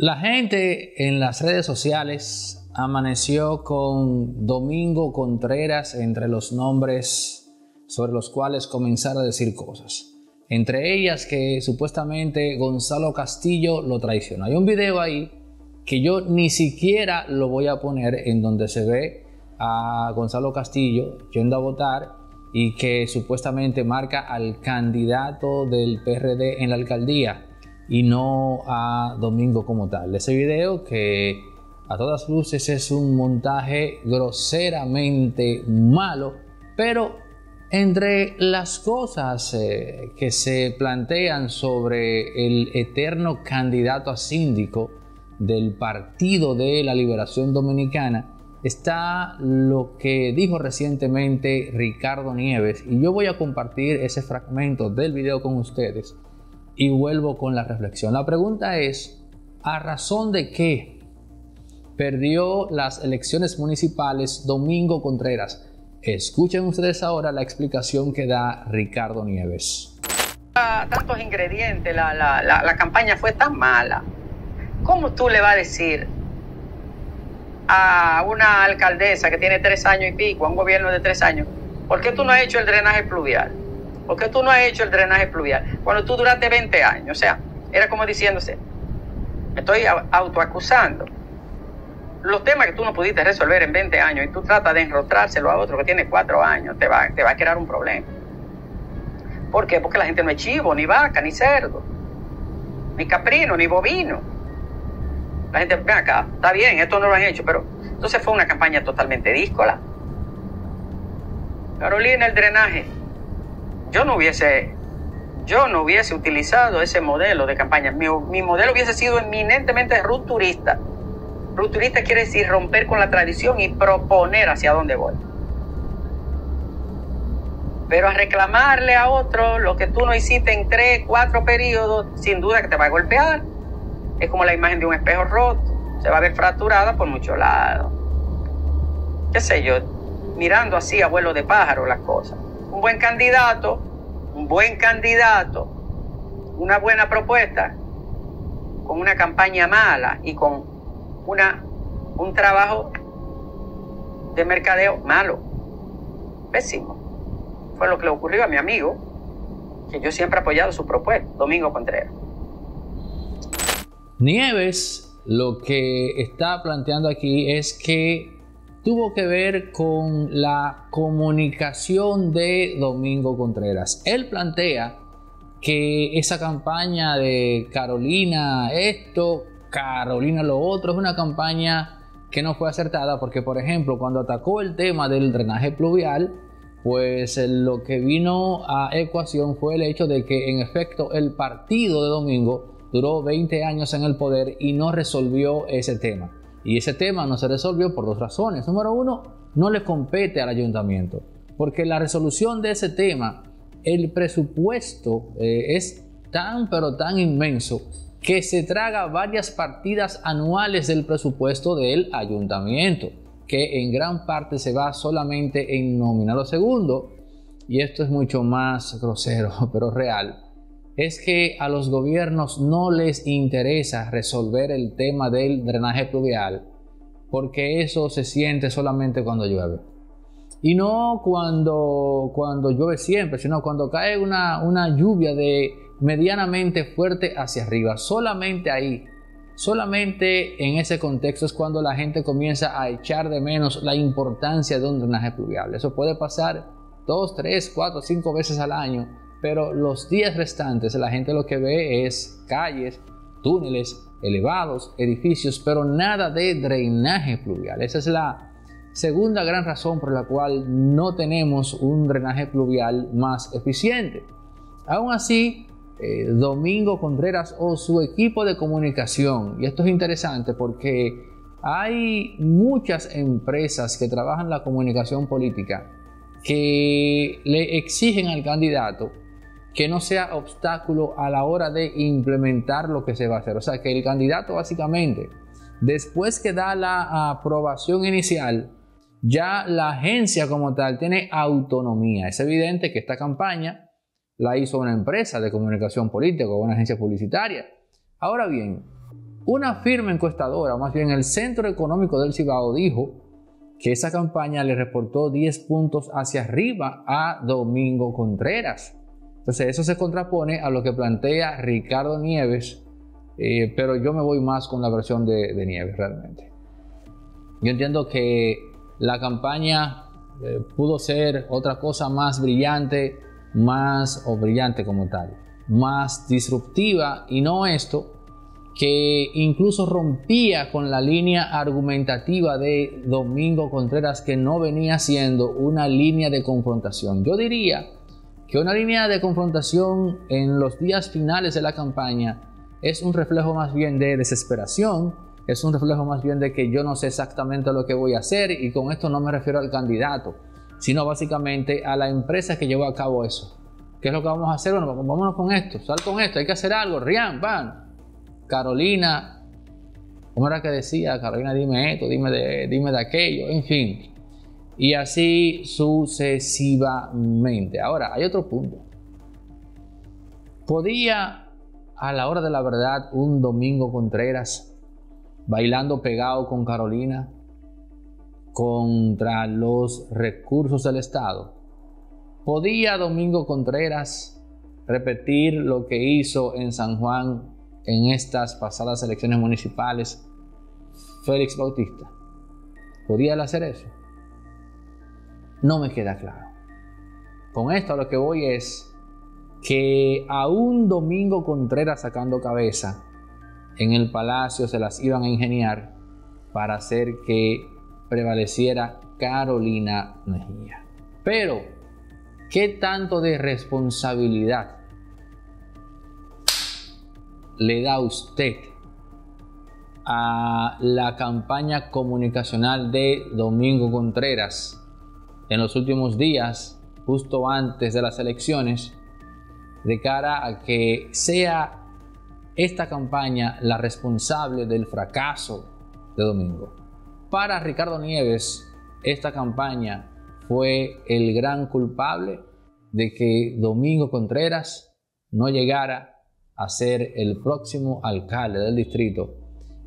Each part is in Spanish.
La gente en las redes sociales amaneció con Domingo Contreras entre los nombres sobre los cuales comenzar a decir cosas. Entre ellas que supuestamente Gonzalo Castillo lo traicionó. Hay un video ahí que yo ni siquiera lo voy a poner en donde se ve a Gonzalo Castillo yendo a votar y que supuestamente marca al candidato del PRD en la alcaldía y no a Domingo como tal. Ese video que a todas luces es un montaje groseramente malo, pero entre las cosas eh, que se plantean sobre el eterno candidato a síndico del Partido de la Liberación Dominicana, está lo que dijo recientemente Ricardo Nieves y yo voy a compartir ese fragmento del video con ustedes y vuelvo con la reflexión. La pregunta es, ¿a razón de qué perdió las elecciones municipales Domingo Contreras? Escuchen ustedes ahora la explicación que da Ricardo Nieves. Tantos ingredientes, la, campaña fue tan mala. ¿Cómo tú le vas a decir a una alcaldesa que tiene tres años y pico, a un gobierno de tres años, ¿por qué tú no has hecho el drenaje pluvial? ¿Por qué tú no has hecho el drenaje pluvial? Cuando tú duraste 20 años, o sea, era como diciéndose, me estoy autoacusando. Los temas que tú no pudiste resolver en 20 años y tú tratas de enrostrárselo a otro que tiene 4 años, te va, te va a crear un problema. ¿Por qué? Porque la gente no es chivo, ni vaca, ni cerdo, ni caprino, ni bovino. La gente, ven acá, está bien, esto no lo han hecho, pero entonces fue una campaña totalmente díscola. Carolina, el drenaje yo no hubiese, yo no hubiese utilizado ese modelo de campaña. Mi, modelo hubiese sido eminentemente rupturista. Rupturista quiere decir romper con la tradición y proponer hacia dónde voy. Pero a reclamarle a otro lo que tú no hiciste en tres, cuatro periodos, sin duda que te va a golpear. Es como la imagen de un espejo roto. Se va a ver fracturada por muchos lados. ¿Qué sé yo? Mirando así a vuelo de pájaro las cosas. Un buen candidato un buen candidato, una buena propuesta, con una campaña mala y con una, un trabajo de mercadeo malo, pésimo. Fue lo que le ocurrió a mi amigo, que yo siempre he apoyado su propuesta, Domingo Contreras. Nieves lo que está planteando aquí es que tuvo que ver con la comunicación de Domingo Contreras. Él plantea que esa campaña de Carolina esto, Carolina lo otro, es una campaña que no fue acertada porque, por ejemplo, cuando atacó el tema del drenaje pluvial, pues lo que vino a ecuación fue el hecho de que, en efecto, el partido de Domingo duró 20 años en el poder y no resolvió ese tema. Y ese tema no se resolvió por dos razones. Número uno, no le compete al ayuntamiento, porque la resolución de ese tema, el presupuesto eh, es tan pero tan inmenso que se traga varias partidas anuales del presupuesto del ayuntamiento, que en gran parte se va solamente en Lo segundo, y esto es mucho más grosero, pero real es que a los gobiernos no les interesa resolver el tema del drenaje pluvial, porque eso se siente solamente cuando llueve. Y no cuando, cuando llueve siempre, sino cuando cae una, lluvia de medianamente fuerte hacia arriba. Solamente ahí, solamente en ese contexto es cuando la gente comienza a echar de menos la importancia de un drenaje pluvial. Eso puede pasar dos, tres, cuatro, cinco veces al año pero los días restantes la gente lo que ve es calles, túneles elevados, edificios, pero nada de drenaje pluvial. Esa es la segunda gran razón por la cual no tenemos un drenaje pluvial más eficiente. Aún así, eh, Domingo Contreras o su equipo de comunicación, y esto es interesante porque hay muchas empresas que trabajan la comunicación política que le exigen al candidato que no sea obstáculo a la hora de implementar lo que se va a hacer. O sea, que el candidato básicamente, después que da la aprobación inicial, ya la agencia como tal tiene autonomía. Es evidente que esta campaña la hizo una empresa de comunicación política o una agencia publicitaria. Ahora bien, una firma encuestadora, más bien el Centro Económico del Cibao, dijo que esa campaña le reportó 10 puntos hacia arriba a Domingo Contreras. Entonces eso se contrapone a lo que plantea Ricardo Nieves, eh, pero yo me voy más con la versión de, Nieves realmente. Yo entiendo que la campaña eh, pudo ser otra cosa más brillante, más o brillante como tal, más disruptiva y no esto, que incluso rompía con la línea argumentativa de Domingo Contreras que no venía siendo una línea de confrontación. Yo diría que una línea de confrontación en los días finales de la campaña es un reflejo más bien de desesperación, es un reflejo más bien de que yo no sé exactamente lo que voy a hacer y con esto no me refiero al candidato, sino básicamente a la empresa que llevó a cabo eso. ¿Qué es lo que vamos a hacer? Bueno, vámonos con esto, sal con esto, hay que hacer algo, Rian, van. Carolina, ¿cómo era que decía? Carolina, dime esto, dime de, dime de aquello, en fin y así sucesivamente. Ahora, hay otro punto. ¿Podía a la hora de la verdad un Domingo Contreras bailando pegado con Carolina contra los recursos del Estado? ¿Podía Domingo Contreras repetir lo que hizo en San Juan en estas pasadas elecciones municipales Félix Bautista? ¿Podía él hacer eso? no me queda claro. Con esto a lo que voy es que a un Domingo Contreras sacando cabeza en el palacio se las iban a ingeniar para hacer que prevaleciera Carolina Mejía. Pero, ¿qué tanto de responsabilidad le da usted a la campaña comunicacional de Domingo Contreras en los últimos días, justo antes de las elecciones, de cara a que sea esta campaña la responsable del fracaso de domingo. Para Ricardo Nieves, esta campaña fue el gran culpable de que Domingo Contreras no llegara a ser el próximo alcalde del distrito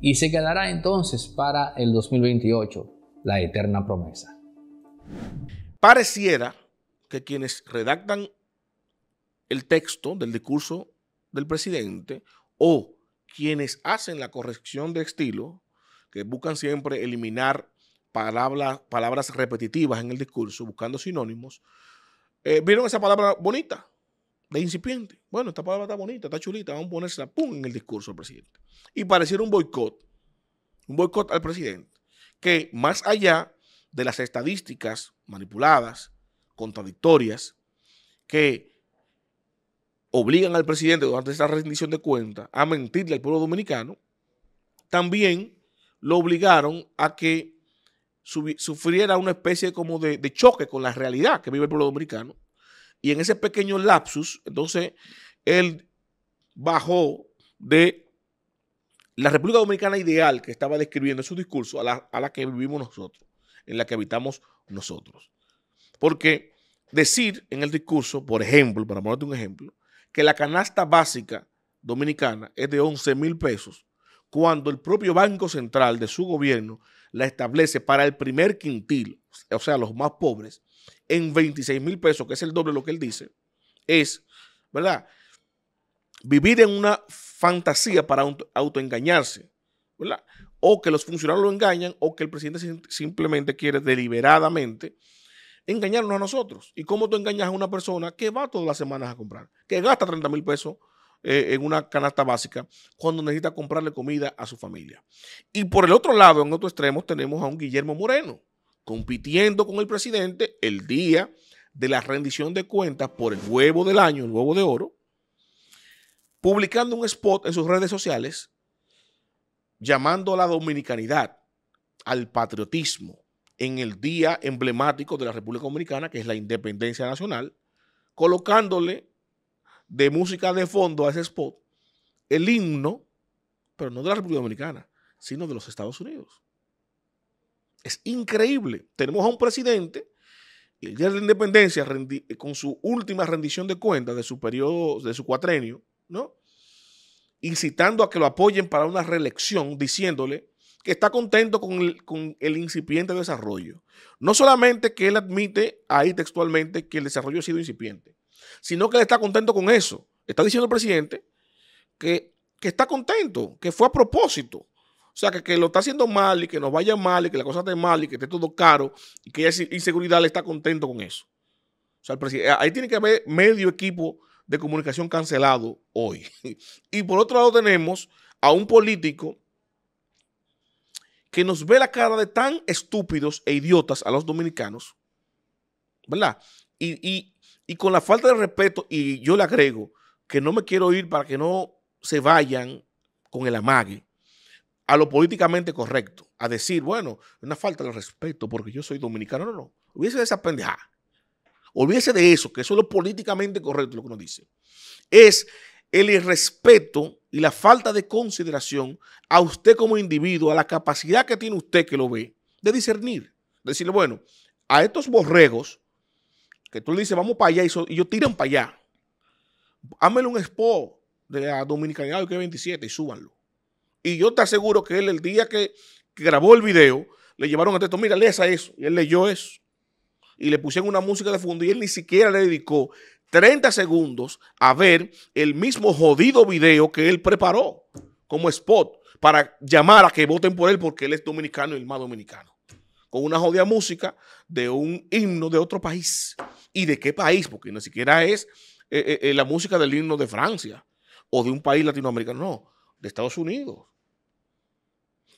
y se quedará entonces para el 2028 la eterna promesa. Pareciera que quienes redactan el texto del discurso del presidente o quienes hacen la corrección de estilo, que buscan siempre eliminar palabras palabras repetitivas en el discurso, buscando sinónimos, eh, vieron esa palabra bonita, de incipiente. Bueno, esta palabra está bonita, está chulita, vamos a ponérsela pum en el discurso del presidente. Y pareciera un boicot, un boicot al presidente, que más allá de las estadísticas manipuladas, contradictorias, que obligan al presidente durante esta rendición de cuentas a mentirle al pueblo dominicano, también lo obligaron a que sufriera una especie como de, choque con la realidad que vive el pueblo dominicano. Y en ese pequeño lapsus, entonces, él bajó de la República Dominicana ideal que estaba describiendo en su discurso a la que vivimos nosotros en la que habitamos nosotros. Porque decir en el discurso, por ejemplo, para ponerte un ejemplo, que la canasta básica dominicana es de 11 mil pesos, cuando el propio Banco Central de su gobierno la establece para el primer quintil, o sea, los más pobres, en 26 mil pesos, que es el doble de lo que él dice, es, ¿verdad? Vivir en una fantasía para autoengañarse, ¿verdad? o que los funcionarios lo engañan o que el presidente simplemente quiere deliberadamente engañarnos a nosotros. ¿Y cómo tú engañas a una persona que va todas las semanas a comprar, que gasta 30 mil pesos eh, en una canasta básica cuando necesita comprarle comida a su familia? Y por el otro lado, en otro extremo, tenemos a un Guillermo Moreno compitiendo con el presidente el día de la rendición de cuentas por el huevo del año, el huevo de oro, publicando un spot en sus redes sociales llamando a la dominicanidad, al patriotismo, en el día emblemático de la República Dominicana, que es la independencia nacional, colocándole de música de fondo a ese spot el himno, pero no de la República Dominicana, sino de los Estados Unidos. Es increíble. Tenemos a un presidente, el día de la independencia, con su última rendición de cuentas de su periodo, de su cuatrenio, ¿no? incitando a que lo apoyen para una reelección, diciéndole que está contento con el, con el incipiente desarrollo. No solamente que él admite ahí textualmente que el desarrollo ha sido incipiente, sino que él está contento con eso. Está diciendo el presidente que, está contento, que fue a propósito. O sea, que, que, lo está haciendo mal y que nos vaya mal y que la cosa esté mal y que esté todo caro y que esa inseguridad le está contento con eso. O sea, ahí tiene que haber medio equipo de comunicación cancelado hoy. Y por otro lado tenemos a un político que nos ve la cara de tan estúpidos e idiotas a los dominicanos, ¿verdad? Y, con la falta de respeto, y yo le agrego que no me quiero ir para que no se vayan con el amague a lo políticamente correcto, a decir, bueno, una falta de respeto porque yo soy dominicano, no, no, hubiese esa pendejada. Olvídese de eso, que eso es lo políticamente correcto lo que uno dice. Es el irrespeto y la falta de consideración a usted como individuo, a la capacidad que tiene usted que lo ve, de discernir. Decirle, bueno, a estos borregos, que tú le dices, vamos para allá, y, ellos tiran para allá. Hámelo un expo de la Dominicanidad que 27 y súbanlo. Y yo te aseguro que él, el día que, grabó el video, le llevaron a texto, mira, lees a eso. Y él leyó eso y le pusieron una música de fondo y él ni siquiera le dedicó 30 segundos a ver el mismo jodido video que él preparó como spot para llamar a que voten por él porque él es dominicano y el más dominicano. Con una jodida música de un himno de otro país. ¿Y de qué país? Porque ni siquiera es eh, eh, eh, la música del himno de Francia o de un país latinoamericano, no, de Estados Unidos.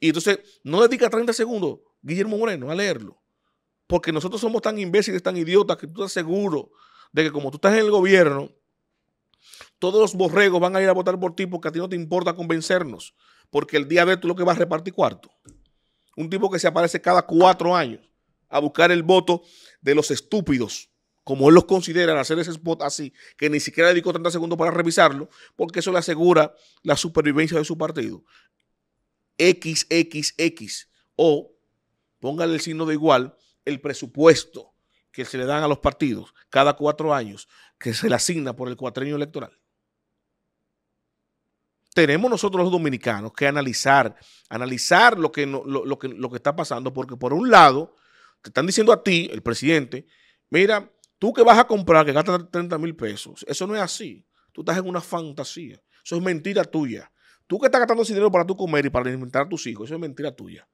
Y entonces, no dedica 30 segundos Guillermo Moreno a leerlo. Porque nosotros somos tan imbéciles, tan idiotas, que tú estás seguro de que como tú estás en el gobierno, todos los borregos van a ir a votar por ti porque a ti no te importa convencernos. Porque el día de tú lo que vas a repartir cuarto. Un tipo que se aparece cada cuatro años a buscar el voto de los estúpidos, como él los considera, hacer ese spot así, que ni siquiera dedicó 30 segundos para revisarlo, porque eso le asegura la supervivencia de su partido. X. o póngale el signo de igual el presupuesto que se le dan a los partidos cada cuatro años, que se le asigna por el cuatrenio electoral. Tenemos nosotros los dominicanos que analizar, analizar lo que, lo, que, está pasando, porque por un lado, te están diciendo a ti, el presidente, mira, tú que vas a comprar, que gastas 30 mil pesos, eso no es así. Tú estás en una fantasía. Eso es mentira tuya. Tú que estás gastando ese dinero para tu comer y para alimentar a tus hijos, eso es mentira tuya.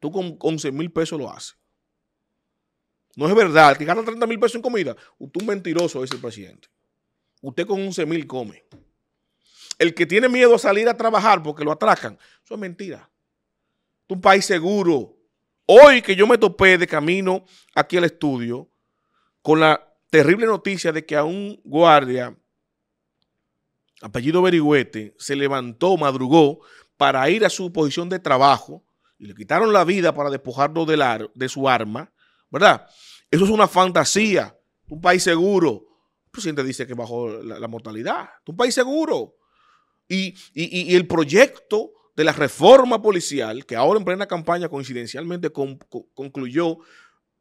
Tú con 11 mil pesos lo haces. No es verdad. Que gana 30 mil pesos en comida. Usted un mentiroso dice el presidente. Usted con 11 mil come. El que tiene miedo a salir a trabajar porque lo atracan, eso es mentira. Es un país seguro. Hoy que yo me topé de camino aquí al estudio con la terrible noticia de que a un guardia, apellido Berigüete, se levantó, madrugó para ir a su posición de trabajo y le quitaron la vida para despojarlo de su arma ¿verdad? Eso es una fantasía. Un país seguro. El presidente dice que bajó la, mortalidad. Un país seguro. Y, el proyecto de la reforma policial, que ahora en plena campaña coincidencialmente concluyó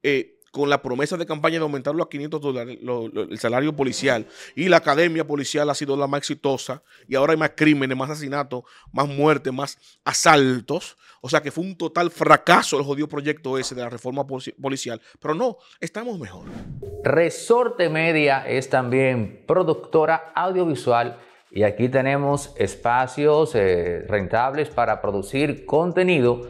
eh, con la promesa de campaña de aumentarlo a 500 dólares, el salario policial. Y la academia policial ha sido la más exitosa y ahora hay más crímenes, más asesinatos, más muertes, más asaltos. O sea que fue un total fracaso el jodido proyecto ese de la reforma policial. Pero no, estamos mejor. Resorte Media es también productora audiovisual y aquí tenemos espacios eh, rentables para producir contenido